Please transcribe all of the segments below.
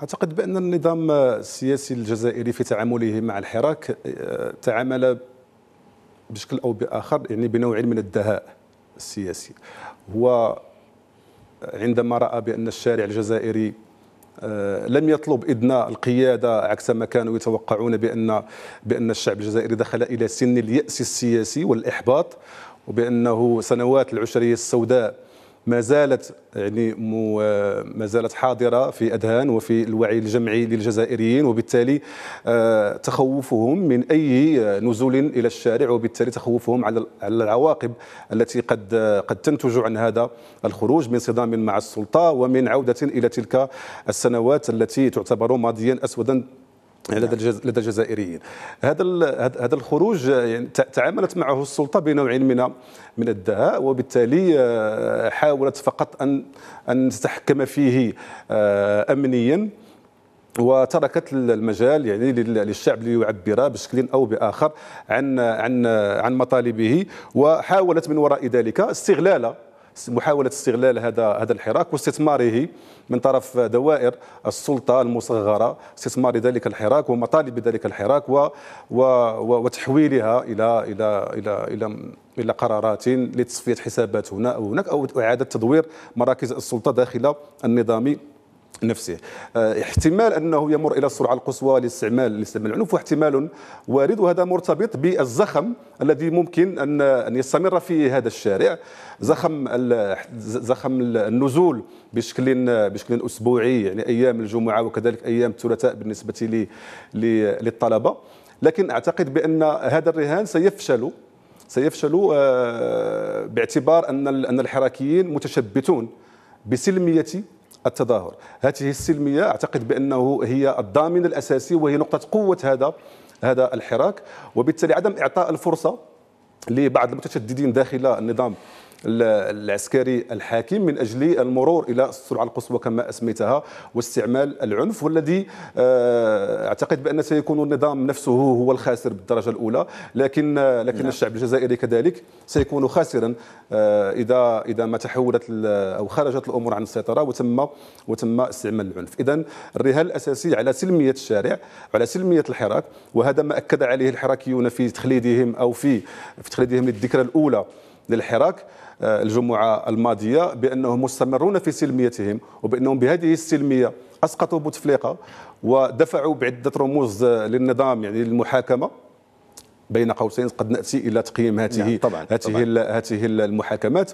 اعتقد بان النظام السياسي الجزائري في تعامله مع الحراك آه، تعامل بشكل او باخر يعني بنوع من الدهاء السياسي هو عندما راى بان الشارع الجزائري آه، لم يطلب إدناء القيادة عكس ما كانوا يتوقعون بأن بأن الشعب الجزائري دخل إلى سن اليأس السياسي والإحباط وبأنه سنوات العشرية السوداء ما زالت يعني ما زالت حاضره في اذهان وفي الوعي الجمعي للجزائريين وبالتالي آه، تخوفهم من اي آه، نزول الى الشارع وبالتالي تخوفهم على على العواقب التي قد آه، قد تنتج عن هذا الخروج من صدام مع السلطه ومن عوده الى تلك السنوات التي تعتبر ماضيا اسودا لدى نعم. لدى الجزائريين هذا هذا الخروج يعني تعاملت معه السلطه بنوع من من الدهاء وبالتالي آه، حاولت فقط ان ان تتحكم فيه آه، امنيا وتركت المجال يعني للشعب ليعبر بشكل او باخر عن عن عن مطالبه وحاولت من وراء ذلك استغلال محاوله استغلال هذا هذا الحراك واستثماره من طرف دوائر السلطه المصغره استثمار ذلك الحراك ومطالب ذلك الحراك و و وتحويلها الى الى الى الى, إلى قرارات لتصفيه حسابات هنا او هناك او اعاده تدوير مراكز السلطه داخل النظام نفسه آه، احتمال انه يمر الى السرعه القصوى لاستعمال لاستعمال العنف واحتمال وارد وهذا مرتبط بالزخم الذي ممكن ان ان يستمر في هذا الشارع زخم زخم النزول بشكل بشكل اسبوعي يعني ايام الجمعه وكذلك ايام الثلاثاء بالنسبه للطلبه لكن اعتقد بان هذا الرهان سيفشل سيفشل آه، باعتبار ان ان الحراكيين متشبتون بسلميه التظاهر هذه السلميه اعتقد بانه هي الضامن الاساسي وهي نقطه قوه هذا هذا الحراك وبالتالي عدم اعطاء الفرصه لبعض المتشددين داخل النظام العسكري الحاكم من أجل المرور إلى السرعة القصوى كما أسميتها واستعمال العنف والذي آه، أعتقد بأن سيكون النظام نفسه هو الخاسر بالدرجة الأولى لكن آه، لكن نعم. الشعب الجزائري كذلك سيكون خاسرا آه، إذا إذا ما تحولت أو خرجت الأمور عن السيطرة وتم وتم استعمال العنف إذا الرهان الأساسي على سلمية الشارع وعلى سلمية الحراك وهذا ما أكد عليه الحراكيون في تخليدهم أو في في تخليدهم للذكرى الأولى للحراك آه، الجمعه الماضيه بانهم مستمرون في سلميتهم وبانهم بهذه السلميه اسقطوا بوتفليقه ودفعوا بعده رموز للنظام يعني للمحاكمه بين قوسين قد نأتي إلى تقييم نعم، هذه نعم طبعاً هذه هذه المحاكمات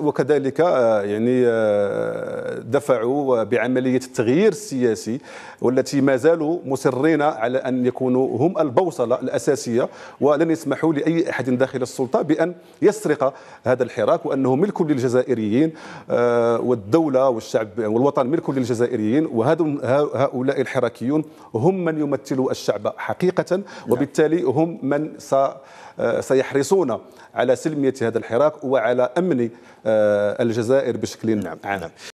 وكذلك آه، يعني آه، دفعوا بعملية التغيير السياسي والتي ما زالوا مصرين على أن يكونوا هم البوصلة الأساسية ولن يسمحوا لأي أحد داخل السلطة بأن يسرق هذا الحراك وأنه ملك للجزائريين آه، والدولة والشعب والوطن ملك للجزائريين هؤلاء الحراكيون هم من يمثلوا الشعب حقيقة نعم. وبالتالي هم من آه، سيحرصون على سلمية هذا الحراك وعلى أمن آه، الجزائر بشكل عام نعم.